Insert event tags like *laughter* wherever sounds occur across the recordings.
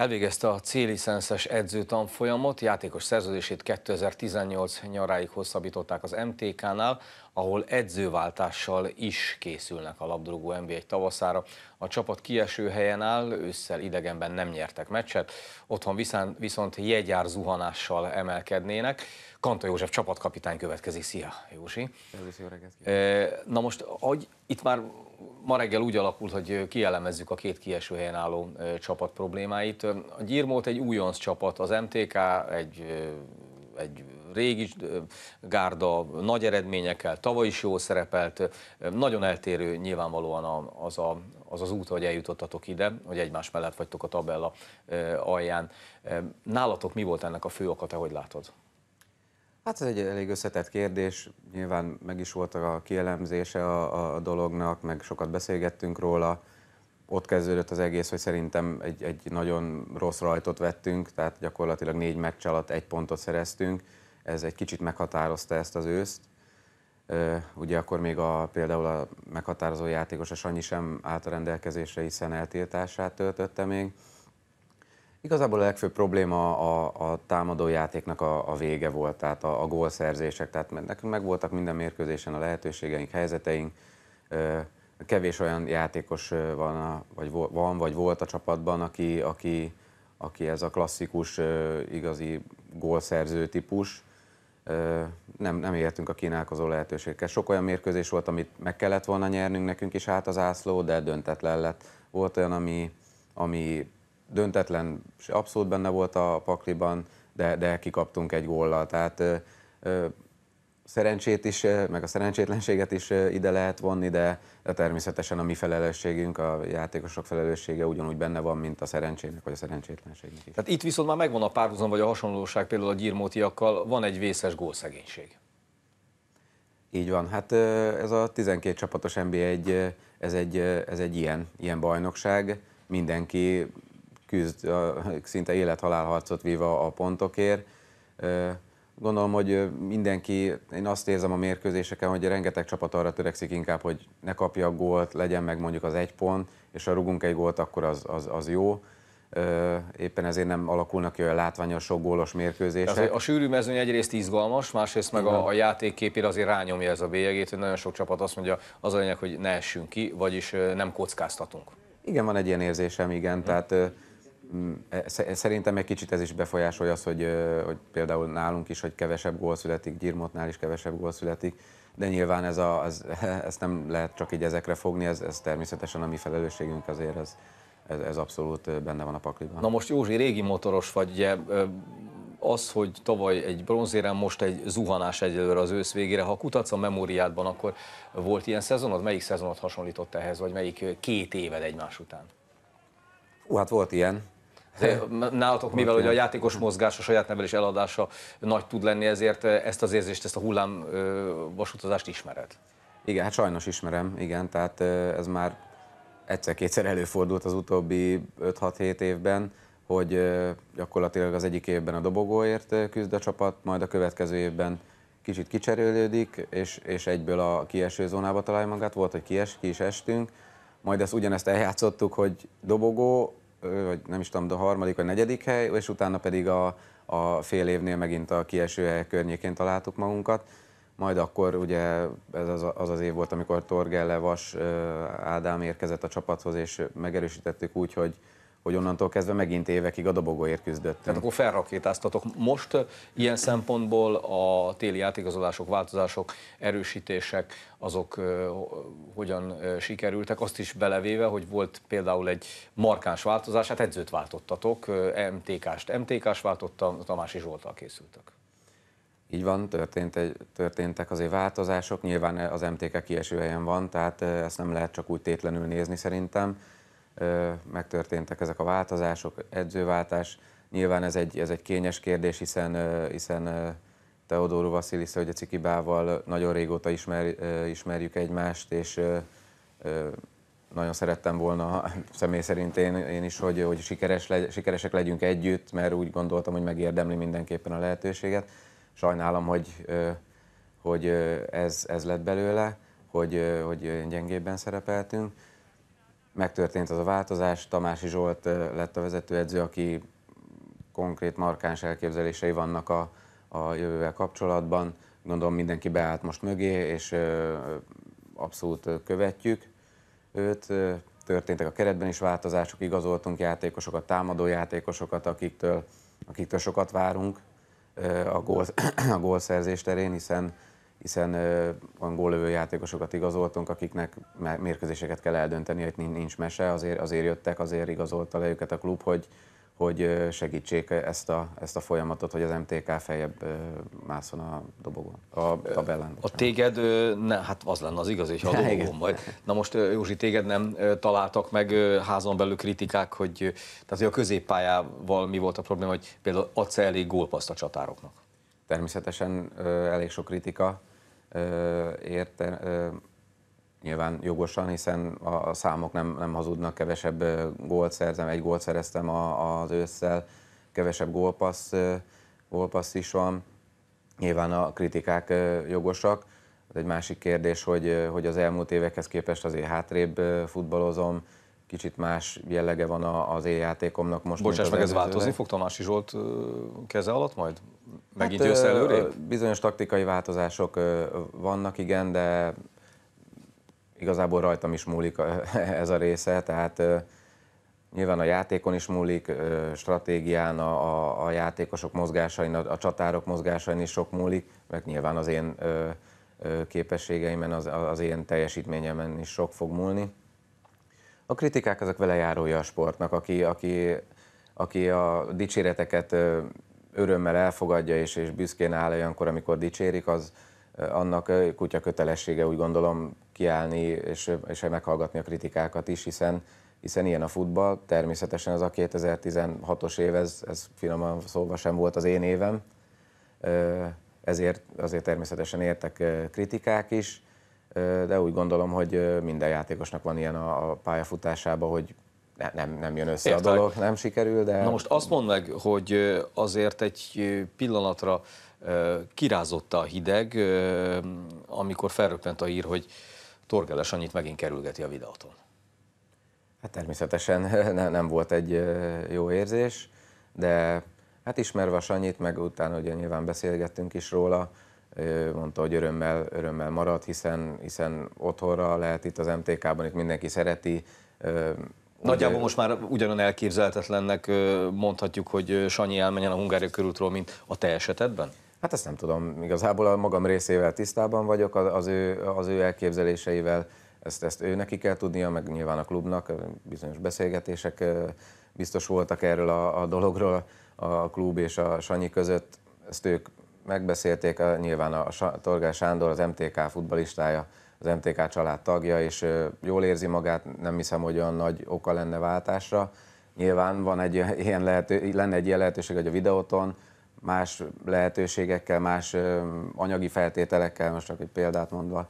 Elvégezte a célicenszes edzőtanfolyamot, játékos szerződését 2018 nyaráig hosszabbították az MTK-nál, ahol edzőváltással is készülnek a labdarúgó NB1 tavaszára. A csapat kieső helyen áll, ősszel idegenben nem nyertek meccset, otthon viszont jegyár zuhanással emelkednének. Kanta József csapatkapitány következik. Szia, Jósi! Na most, hogy itt már ma reggel úgy alakult, hogy kielemezzük a két kieső helyen álló csapat problémáit. A Gyirmót egy újonc csapat, az MTK egy, egy régi gárda, nagy eredményekkel, tavaly is jól szerepelt, nagyon eltérő nyilvánvalóan az a, az, az út, hogy eljutottatok ide, hogy egymás mellett vagytok a tabella alján. Nálatok mi volt ennek a fő okata, hogy látod? Hát ez egy elég összetett kérdés, nyilván meg is volt a kielemzése a, a dolognak, meg sokat beszélgettünk róla. Ott kezdődött az egész, hogy szerintem egy, egy nagyon rossz rajtot vettünk, tehát gyakorlatilag négy meccs alatt egy pontot szereztünk. Ez egy kicsit meghatározta ezt az őszt. Ugye akkor még a, például a meghatározó játékos, a Sanyi sem állt a rendelkezésre, hiszen eltiltását töltötte még. Igazából a legfőbb probléma a, a támadójátéknak a, a vége volt, tehát a, a gólszerzések, tehát nekünk megvoltak minden mérkőzésen a lehetőségeink, helyzeteink, kevés olyan játékos van, a, vagy, van vagy volt a csapatban, aki, aki, aki ez a klasszikus, igazi gólszerző típus. Nem, nem értünk a kínálkozó lehetőségekkel. Sok olyan mérkőzés volt, amit meg kellett volna nyernünk nekünk is hát az ászló, de döntetlen lett. Volt olyan, ami, ami döntetlen, abszolút benne volt a pakliban, de, de kikaptunk egy góllal. Tehát ö, ö, szerencsét is, meg a szerencsétlenséget is ide lehet vonni, de, de természetesen a mi felelősségünk, a játékosok felelőssége ugyanúgy benne van, mint a szerencsének vagy a szerencsétlenségnek is. Tehát itt viszont már megvan a párhuzam vagy a hasonlóság például a gyirmótiakkal, van egy vészes gólszegénység. Így van, hát ez a 12 csapatos NBA egy ez egy, ez egy ilyen, ilyen bajnokság, mindenki küzd szinte élethalál harcot víva a pontokért. Gondolom, hogy mindenki, én azt érzem a mérkőzéseken, hogy rengeteg csapat arra törekszik inkább, hogy ne kapja a gólt, legyen meg mondjuk az egy pont, és ha rugunk egy gólt, akkor az, az, az jó éppen ezért nem alakulnak ki olyan látványos, sok gólos mérkőzések. Az a sűrű mezőny egyrészt izgalmas, másrészt meg a, a képére azért rányomja ez a bélyegét, hogy nagyon sok csapat azt mondja, az a lényeg, hogy ne essünk ki, vagyis nem kockáztatunk. Igen, van egy ilyen érzésem, igen, hmm. tehát Mm, e, szerintem egy kicsit ez is befolyásolja az, hogy, hogy például nálunk is, hogy kevesebb gól születik, Gyirmotnál is kevesebb gól születik, de nyilván ez a, az, *laughs* ezt nem lehet csak így ezekre fogni, ez, ez természetesen a mi felelősségünk azért, ez, ez, ez abszolút benne van a pakliban. Na most Józsi, régi motoros vagy, ugye, az, hogy tavaly egy bronzérem, most egy zuhanás egyelőre az ősz végére. Ha kutatsz a memóriádban, akkor volt ilyen szezonod? Melyik szezonot hasonlított ehhez, vagy melyik két éved egymás után? Hú, hát volt ilyen. Nálatok, mivel ugye a játékos mozgás, a saját nevelés eladása nagy tud lenni, ezért eh, ezt az érzést, ezt a hullám eh, vasutazást ismered? Igen, hát sajnos ismerem, igen, tehát eh, ez már egyszer-kétszer előfordult az utóbbi 5-6-7 évben, hogy gyakorlatilag az egyik évben a dobogóért küzd a csapat, majd a következő évben kicsit kicserélődik, és, és egyből a kieső zónába találja magát, volt, hogy kies, ki is estünk, majd ezt ugyanezt eljátszottuk, hogy dobogó, vagy nem is tudom, de a harmadik, vagy negyedik hely, és utána pedig a, a fél évnél megint a kieső hely környékén találtuk magunkat. Majd akkor ugye ez az az, az év volt, amikor Torgelle Vas Ádám érkezett a csapathoz, és megerősítettük úgy, hogy hogy onnantól kezdve megint évekig a dobogóért küzdött. Tehát akkor felrakétáztatok. Most ilyen szempontból a téli átigazolások, változások, erősítések, azok uh, hogyan uh, sikerültek, azt is belevéve, hogy volt például egy markáns változás, hát edzőt váltottatok, uh, MTK-st MTK-s váltotta, Tamási Zsoltal készültek. Így van, történt egy, történtek azért változások, nyilván eh, az MTK kieső helyen van, tehát eh, ezt nem lehet csak úgy tétlenül nézni szerintem megtörténtek ezek a változások, edzőváltás. Nyilván ez egy, ez egy kényes kérdés, hiszen, hiszen Teodoro Vasilisza, hogy a Cikibával nagyon régóta ismer, ismerjük egymást, és nagyon szerettem volna személy szerint én, én is, hogy, hogy sikeres legy, sikeresek legyünk együtt, mert úgy gondoltam, hogy megérdemli mindenképpen a lehetőséget. Sajnálom, hogy, hogy ez, ez lett belőle, hogy, hogy gyengébben szerepeltünk megtörtént az a változás, Tamási Zsolt lett a vezetőedző, aki konkrét, markáns elképzelései vannak a, a jövővel kapcsolatban. Gondolom mindenki beállt most mögé, és abszolút követjük őt. Történtek a keretben is változások, igazoltunk játékosokat, támadó játékosokat, akiktől, akiktől sokat várunk a, gól, *clears throat* a gólszerzés terén, hiszen hiszen olyan gólövő játékosokat igazoltunk, akiknek mérkőzéseket kell eldönteni, hogy nincs mese, azért, azért jöttek, azért igazolta le őket a klub, hogy, hogy segítsék ezt a, ezt a folyamatot, hogy az MTK feljebb mászon a dobogon, a tabellán. A téged, ne, hát az lenne az igazi, ha a dobogon *laughs* igen. majd. Na most Józsi, téged nem találtak meg házon belül kritikák, hogy tehát hogy a középpályával mi volt a probléma, hogy például adsz elég gólpaszt a csatároknak? Természetesen elég sok kritika, érte, nyilván jogosan, hiszen a számok nem, nem hazudnak, kevesebb gólt szerzem, egy gólt szereztem az ősszel, kevesebb gólpassz, gólpassz is van, nyilván a kritikák jogosak, az egy másik kérdés, hogy, hogy az elmúlt évekhez képest azért hátrébb futballozom, kicsit más jellege van az éjjátékomnak most. Bocsáss meg, ez változni fog Tamási Zsolt keze alatt majd? Megint hát, előrébb? Bizonyos taktikai változások vannak, igen, de igazából rajtam is múlik *laughs* ez a része, tehát nyilván a játékon is múlik, stratégián, a, a, a játékosok mozgásain, a, a csatárok mozgásain is sok múlik, meg nyilván az én képességeimen, az, az én teljesítményemen is sok fog múlni. A kritikák ezek vele járója a sportnak, aki, aki, aki a dicséreteket örömmel elfogadja és, és büszkén áll olyankor, amikor dicsérik, az annak kutya kötelessége úgy gondolom kiállni és, és meghallgatni a kritikákat is, hiszen hiszen ilyen a futball, természetesen ez a 2016-os év, ez, ez finoman szóval sem volt az én évem, ezért azért természetesen értek kritikák is, de úgy gondolom, hogy minden játékosnak van ilyen a, a pályafutásában, hogy ne, nem, nem jön össze Értelek. a dolog, nem sikerül, de... Na most azt mondd meg, hogy azért egy pillanatra kirázotta a hideg, amikor felröppent a ír, hogy Torgeles annyit megint kerülgeti a videóton. Hát természetesen *laughs* ne, nem volt egy jó érzés, de hát ismerve a Sanyit, meg utána ugye nyilván beszélgettünk is róla, mondta, hogy örömmel, örömmel marad, hiszen, hiszen otthonra lehet itt az MTK-ban, itt mindenki szereti, Nagyjából ugye... most már ugyanolyan elképzelhetetlennek mondhatjuk, hogy Sanyi elmenjen a Hungária körútról, mint a te esetedben? Hát ezt nem tudom, igazából a magam részével tisztában vagyok, az ő, az ő elképzeléseivel, ezt, ezt ő neki kell tudnia, meg nyilván a klubnak, bizonyos beszélgetések biztos voltak erről a, a dologról a klub és a Sanyi között, ezt ők megbeszélték, nyilván a Torgás Sándor, az MTK futbalistája az MTK család tagja, és jól érzi magát, nem hiszem, hogy olyan nagy oka lenne váltásra. Nyilván van egy ilyen lehető, lenne egy ilyen lehetőség, hogy a videóton más lehetőségekkel, más anyagi feltételekkel, most csak egy példát mondva,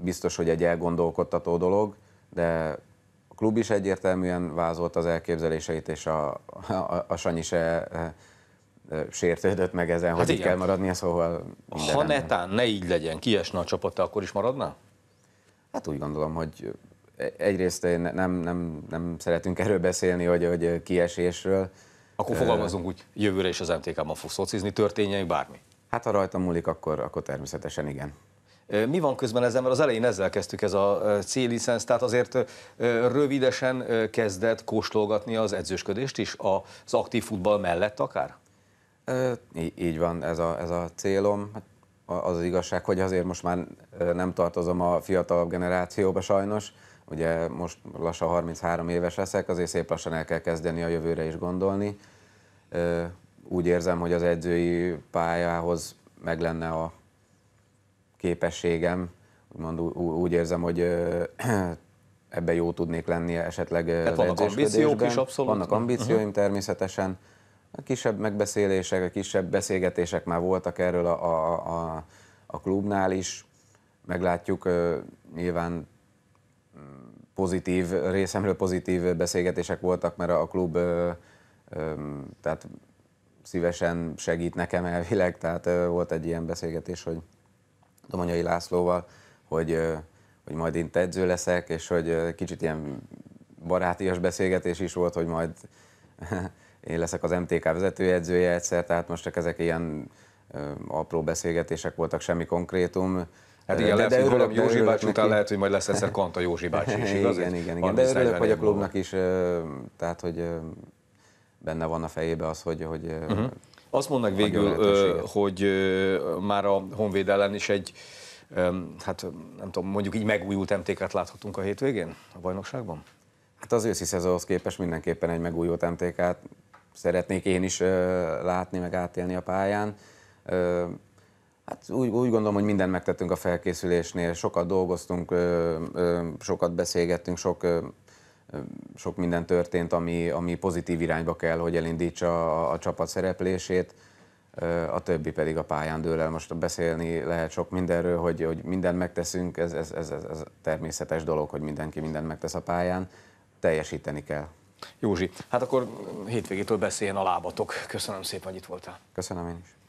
biztos, hogy egy elgondolkodtató dolog, de a klub is egyértelműen vázolt az elképzeléseit, és a, a, a Sanyi se sértődött meg ezen, hát hogy igen. kell maradnia, szóval... Ha netán ne így legyen, kiesne a csapata, akkor is maradna? Hát úgy gondolom, hogy egyrészt nem, nem, nem szeretünk erről beszélni, hogy, hogy kiesésről. Akkor fogalmazunk úgy, jövőre is az MTK-ban fog szocizni, történjen bármi? Hát ha rajta múlik, akkor, akkor természetesen igen. Mi van közben ezzel, mert az elején ezzel kezdtük ez a C-licensz, tehát azért rövidesen kezdett kóstolgatni az edzősködést is az aktív futball mellett akár? Így van, ez a, ez a célom. Hát az az igazság, hogy azért most már nem tartozom a fiatalabb generációba sajnos, ugye most lassan 33 éves leszek, azért szép lassan el kell kezdeni a jövőre is gondolni. Úgy érzem, hogy az edzői pályához meg lenne a képességem, úgymond úgy érzem, hogy *clears throat* ebbe jó tudnék lenni esetleg Tehát vannak ambíciók is abszolút. Vannak ambícióim uh-huh. természetesen, a kisebb megbeszélések, a kisebb beszélgetések már voltak erről a, a, a, a klubnál is. Meglátjuk, nyilván mm, pozitív, részemről pozitív beszélgetések voltak, mert a klub tehát szívesen segít nekem elvileg, tehát volt egy ilyen beszélgetés, hogy Domanyai Lászlóval, hogy, hogy majd én tedző leszek, és hogy kicsit ilyen barátias beszélgetés is volt, hogy majd én leszek az MTK vezetőjegyzője egyszer, tehát most csak ezek ilyen apró beszélgetések voltak, semmi konkrétum. Hát igen, de, lehet, de hogy örülök, Józsi bácsi után lehet, hogy majd lesz egyszer *laughs* Kanta Józsi bácsi is, igaz? Igen, igen, igen. De örülök, hogy a klubnak is, tehát hogy benne van a fejébe az, hogy, hogy uh-huh. Azt mondnak végül, hogy már a Honvéd ellen is egy, hát nem tudom, mondjuk így megújult MTK-t láthatunk a hétvégén a bajnokságban? Hát az őszi szezonhoz képest mindenképpen egy megújult MTK-t szeretnék én is látni, meg átélni a pályán. Hát úgy, úgy gondolom, hogy mindent megtettünk a felkészülésnél, sokat dolgoztunk, sokat beszélgettünk, sok, sok minden történt, ami, ami pozitív irányba kell, hogy elindítsa a, a csapat szereplését a többi pedig a pályán dől el. Most beszélni lehet sok mindenről, hogy, hogy mindent megteszünk, ez, ez, ez, ez természetes dolog, hogy mindenki mindent megtesz a pályán, teljesíteni kell. Józsi, hát akkor hétvégétől beszéljen a lábatok. Köszönöm szépen, hogy itt voltál. Köszönöm én is.